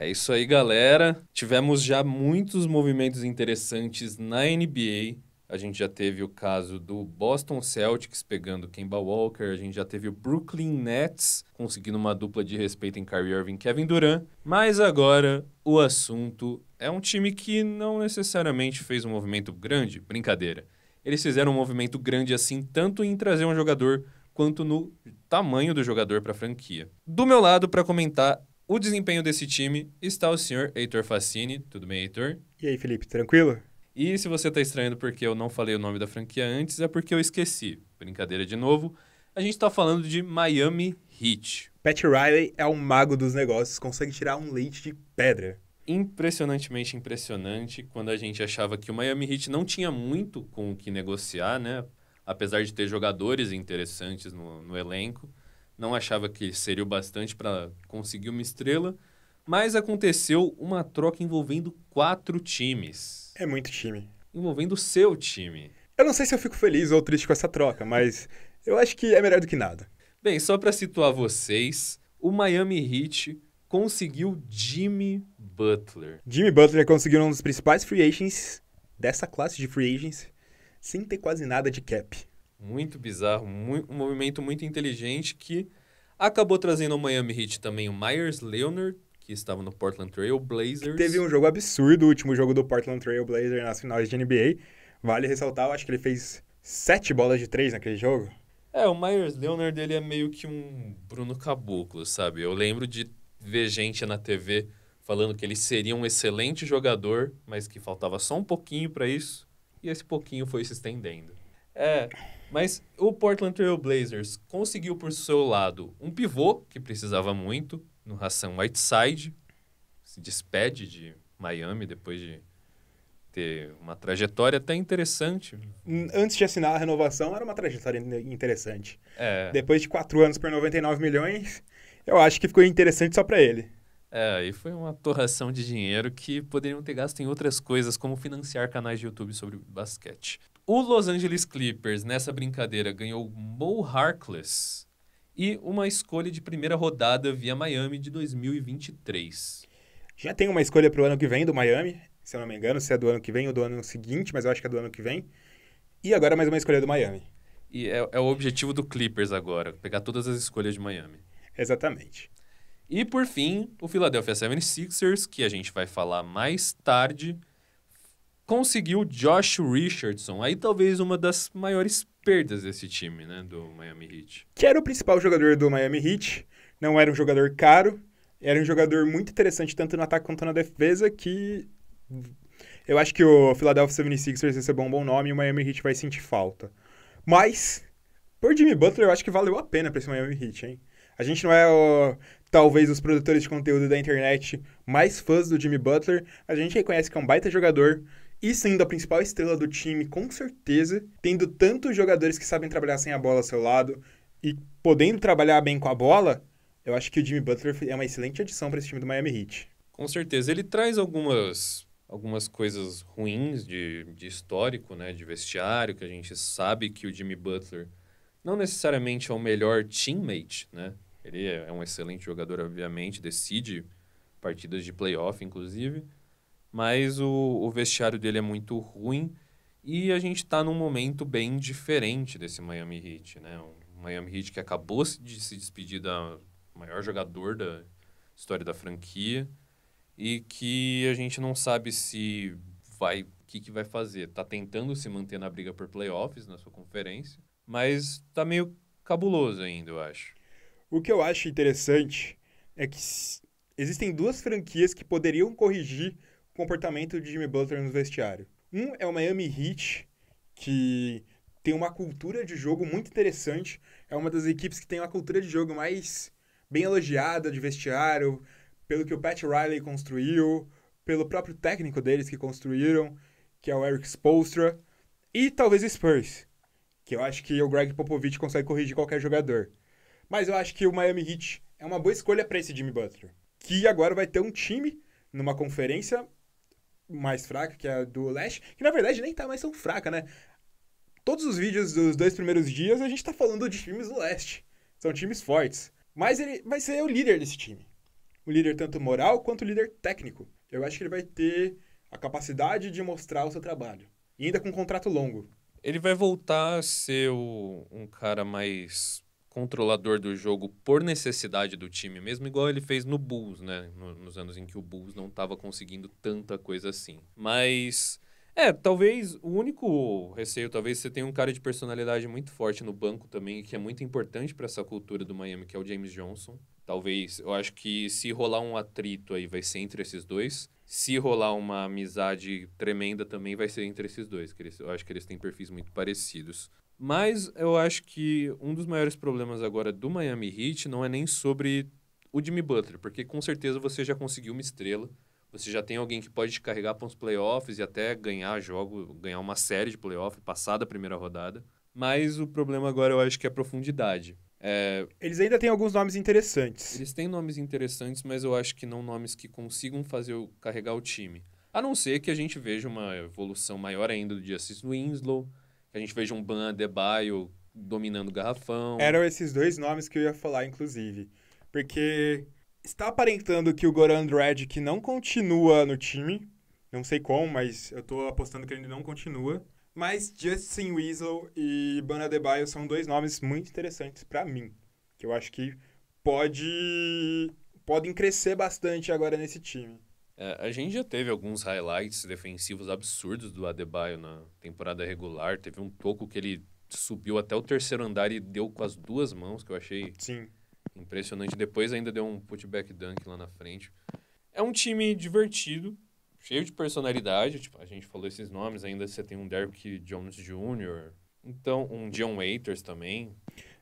É isso aí, galera. Tivemos já muitos movimentos interessantes na NBA. A gente já teve o caso do Boston Celtics pegando Kemba Walker, a gente já teve o Brooklyn Nets conseguindo uma dupla de respeito em Kyrie Irving e Kevin Durant. Mas agora o assunto é um time que não necessariamente fez um movimento grande, brincadeira. Eles fizeram um movimento grande assim, tanto em trazer um jogador quanto no tamanho do jogador para a franquia. Do meu lado, para comentar o desempenho desse time está o senhor Heitor Facini. Tudo bem, Heitor? E aí, Felipe, tranquilo? E se você está estranhando porque eu não falei o nome da franquia antes, é porque eu esqueci. Brincadeira de novo. A gente está falando de Miami Heat. Pat Riley é um mago dos negócios, consegue tirar um leite de pedra. Impressionantemente impressionante, quando a gente achava que o Miami Heat não tinha muito com o que negociar, né? Apesar de ter jogadores interessantes no, no elenco não achava que seria o bastante para conseguir uma estrela, mas aconteceu uma troca envolvendo quatro times. É muito time. Envolvendo o seu time. Eu não sei se eu fico feliz ou triste com essa troca, mas eu acho que é melhor do que nada. Bem, só para situar vocês, o Miami Heat conseguiu Jimmy Butler. Jimmy Butler conseguiu um dos principais free agents dessa classe de free agents, sem ter quase nada de cap muito bizarro, muito, um movimento muito inteligente que acabou trazendo ao Miami Heat também o Myers Leonard, que estava no Portland Trail Blazers. Teve um jogo absurdo, o último jogo do Portland Trail Blazers nas finais de NBA. Vale ressaltar, eu acho que ele fez sete bolas de três naquele jogo. É, o Myers Leonard, ele é meio que um Bruno Caboclo, sabe? Eu lembro de ver gente na TV falando que ele seria um excelente jogador, mas que faltava só um pouquinho para isso, e esse pouquinho foi se estendendo. É, mas o Portland Trail Blazers conseguiu por seu lado um pivô que precisava muito, no ração Whiteside, se despede de Miami depois de ter uma trajetória até interessante. Antes de assinar a renovação, era uma trajetória interessante. É. Depois de quatro anos por 99 milhões, eu acho que ficou interessante só para ele. É, e foi uma torração de dinheiro que poderiam ter gasto em outras coisas, como financiar canais de YouTube sobre basquete. O Los Angeles Clippers, nessa brincadeira, ganhou Mo Harkless e uma escolha de primeira rodada via Miami de 2023. Já tem uma escolha para o ano que vem do Miami, se eu não me engano, se é do ano que vem ou do ano seguinte, mas eu acho que é do ano que vem. E agora mais uma escolha do Miami. E é, é o objetivo do Clippers agora, pegar todas as escolhas de Miami. Exatamente. E por fim, o Philadelphia 76ers, que a gente vai falar mais tarde, conseguiu Josh Richardson. Aí talvez uma das maiores perdas desse time, né, do Miami Heat. Que era o principal jogador do Miami Heat, não era um jogador caro, era um jogador muito interessante tanto no ataque quanto na defesa que eu acho que o Philadelphia 76ers recebeu um bom nome e o Miami Heat vai sentir falta. Mas por Jimmy Butler, eu acho que valeu a pena para esse Miami Heat, hein? A gente não é o, talvez os produtores de conteúdo da internet mais fãs do Jimmy Butler, a gente reconhece que é um baita jogador e sendo a principal estrela do time, com certeza, tendo tantos jogadores que sabem trabalhar sem a bola ao seu lado e podendo trabalhar bem com a bola, eu acho que o Jimmy Butler é uma excelente adição para esse time do Miami Heat. Com certeza, ele traz algumas algumas coisas ruins de, de histórico, né, de vestiário, que a gente sabe que o Jimmy Butler não necessariamente é o melhor teammate, né? Ele é, é um excelente jogador, obviamente, decide partidas de playoff, inclusive, mas o, o vestiário dele é muito ruim e a gente está num momento bem diferente desse Miami Heat, né? Um Miami Heat que acabou de se despedir da maior jogador da história da franquia e que a gente não sabe se vai o que, que vai fazer. Tá tentando se manter na briga por playoffs na sua conferência, mas tá meio cabuloso ainda, eu acho. O que eu acho interessante é que existem duas franquias que poderiam corrigir comportamento de Jimmy Butler no vestiário. Um é o Miami Heat, que tem uma cultura de jogo muito interessante. É uma das equipes que tem uma cultura de jogo mais bem elogiada de vestiário, pelo que o Pat Riley construiu, pelo próprio técnico deles que construíram, que é o Eric Spolstra, e talvez o Spurs, que eu acho que o Greg Popovich consegue corrigir qualquer jogador. Mas eu acho que o Miami Heat é uma boa escolha para esse Jimmy Butler, que agora vai ter um time numa conferência mais fraca, que é a do Lash, que na verdade nem tá mais tão fraca, né? Todos os vídeos dos dois primeiros dias a gente tá falando de times do leste. São times fortes. Mas ele vai ser o líder desse time. O líder tanto moral quanto o líder técnico. Eu acho que ele vai ter a capacidade de mostrar o seu trabalho. E ainda com um contrato longo. Ele vai voltar a ser o, um cara mais controlador do jogo por necessidade do time mesmo, igual ele fez no Bulls, né? nos anos em que o Bulls não estava conseguindo tanta coisa assim. Mas é, talvez o único receio, talvez você tenha um cara de personalidade muito forte no banco também, que é muito importante para essa cultura do Miami, que é o James Johnson. Talvez, eu acho que se rolar um atrito aí vai ser entre esses dois. Se rolar uma amizade tremenda também vai ser entre esses dois, que eles, eu acho que eles têm perfis muito parecidos. Mas eu acho que um dos maiores problemas agora do Miami Heat não é nem sobre o Jimmy Butler, porque com certeza você já conseguiu uma estrela, você já tem alguém que pode te carregar para os playoffs e até ganhar jogo, ganhar uma série de playoffs, passar da primeira rodada. Mas o problema agora eu acho que é a profundidade. É... Eles ainda têm alguns nomes interessantes. Eles têm nomes interessantes, mas eu acho que não nomes que consigam fazer o... carregar o time. A não ser que a gente veja uma evolução maior ainda do Justice Winslow, a gente veja um Ban Adebayo dominando o garrafão. Eram esses dois nomes que eu ia falar, inclusive. Porque está aparentando que o Goran Dragic não continua no time. Não sei como, mas eu estou apostando que ele não continua. Mas Justin Weasel e Ban Adebayo são dois nomes muito interessantes para mim. Que eu acho que pode podem crescer bastante agora nesse time. É, a gente já teve alguns highlights defensivos absurdos do Adebayo na temporada regular. Teve um toco que ele subiu até o terceiro andar e deu com as duas mãos, que eu achei Sim. impressionante. Depois ainda deu um putback dunk lá na frente. É um time divertido, cheio de personalidade. Tipo, a gente falou esses nomes ainda. Você tem um Derrick Jones Jr., então um John Waiters também.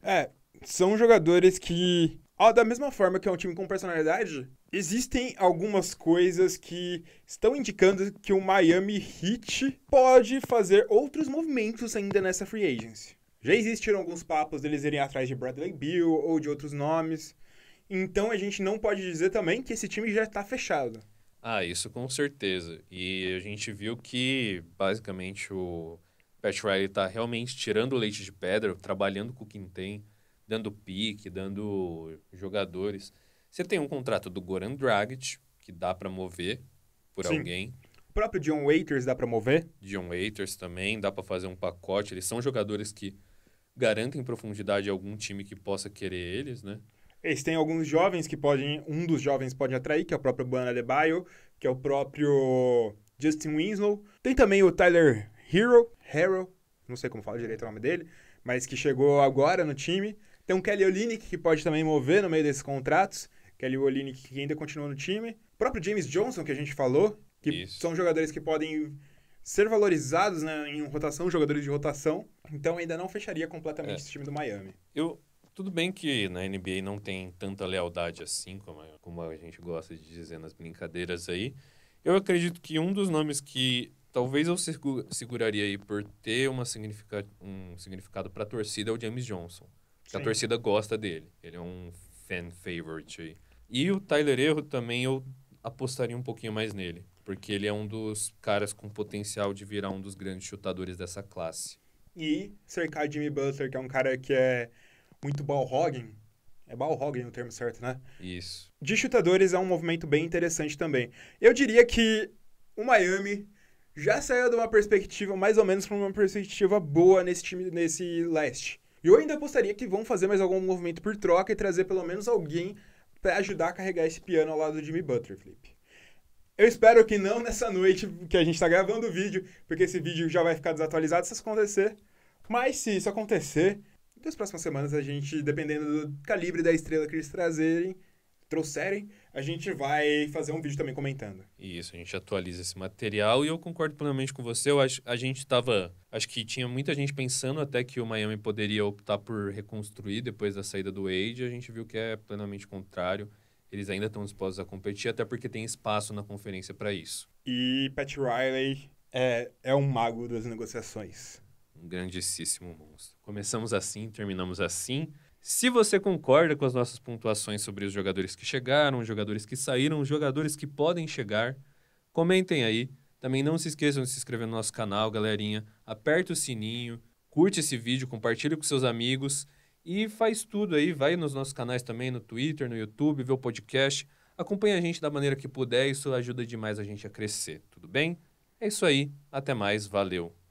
É, são jogadores que Ó, da mesma forma que é um time com personalidade, existem algumas coisas que estão indicando que o Miami Heat pode fazer outros movimentos ainda nessa free agency. Já existiram alguns papos deles irem atrás de Bradley Beal ou de outros nomes. Então a gente não pode dizer também que esse time já está fechado. Ah, isso com certeza. E a gente viu que basicamente o Pat Riley está realmente tirando o leite de pedra, trabalhando com o que tem dando pique, dando jogadores. Você tem um contrato do Goran Dragic, que dá para mover por Sim. alguém. O próprio John Waiters dá para mover? John Waiters também, dá para fazer um pacote. Eles são jogadores que garantem profundidade a algum time que possa querer eles, né? Eles têm alguns jovens que podem, um dos jovens pode atrair, que é o próprio de Baio, que é o próprio Justin Winslow. Tem também o Tyler Hero, Harrow, não sei como fala direito o nome dele, mas que chegou agora no time. Tem um Kelly Olynyk que pode também mover no meio desses contratos. Kelly Olynyk que ainda continua no time. O próprio James Johnson que a gente falou, que Isso. são jogadores que podem ser valorizados né, em rotação, jogadores de rotação. Então ainda não fecharia completamente é. esse time do Miami. Eu tudo bem que na NBA não tem tanta lealdade assim como a, como a gente gosta de dizer nas brincadeiras aí. Eu acredito que um dos nomes que talvez eu seguraria aí por ter uma significa, um significado para a torcida é o James Johnson que A torcida gosta dele. Ele é um fan favorite aí. E o Tyler Erro também eu apostaria um pouquinho mais nele. Porque ele é um dos caras com potencial de virar um dos grandes chutadores dessa classe. E cercar Jimmy Butler, que é um cara que é muito Balrogen. É Balrogen o termo certo, né? Isso. De chutadores é um movimento bem interessante também. Eu diria que o Miami já saiu de uma perspectiva mais ou menos para uma perspectiva boa nesse time, nesse leste. E eu ainda apostaria que vão fazer mais algum movimento por troca e trazer pelo menos alguém para ajudar a carregar esse piano ao lado do Jimmy Butterflip. Eu espero que não nessa noite que a gente está gravando o vídeo, porque esse vídeo já vai ficar desatualizado se isso acontecer. Mas se isso acontecer, nas próximas semanas a gente, dependendo do calibre da estrela que eles trazerem, trouxerem, a gente vai fazer um vídeo também comentando. Isso, a gente atualiza esse material e eu concordo plenamente com você. Eu acho, a gente estava. Acho que tinha muita gente pensando até que o Miami poderia optar por reconstruir depois da saída do Wade. A gente viu que é plenamente contrário. Eles ainda estão dispostos a competir, até porque tem espaço na conferência para isso. E Pat Riley é, é um mago das negociações. Um grandíssimo monstro. Começamos assim, terminamos assim. Se você concorda com as nossas pontuações sobre os jogadores que chegaram, os jogadores que saíram, os jogadores que podem chegar, comentem aí. Também não se esqueçam de se inscrever no nosso canal, galerinha. Aperta o sininho, curte esse vídeo, compartilha com seus amigos e faz tudo aí. Vai nos nossos canais também, no Twitter, no YouTube, vê o podcast. Acompanha a gente da maneira que puder, isso ajuda demais a gente a crescer, tudo bem? É isso aí, até mais, valeu!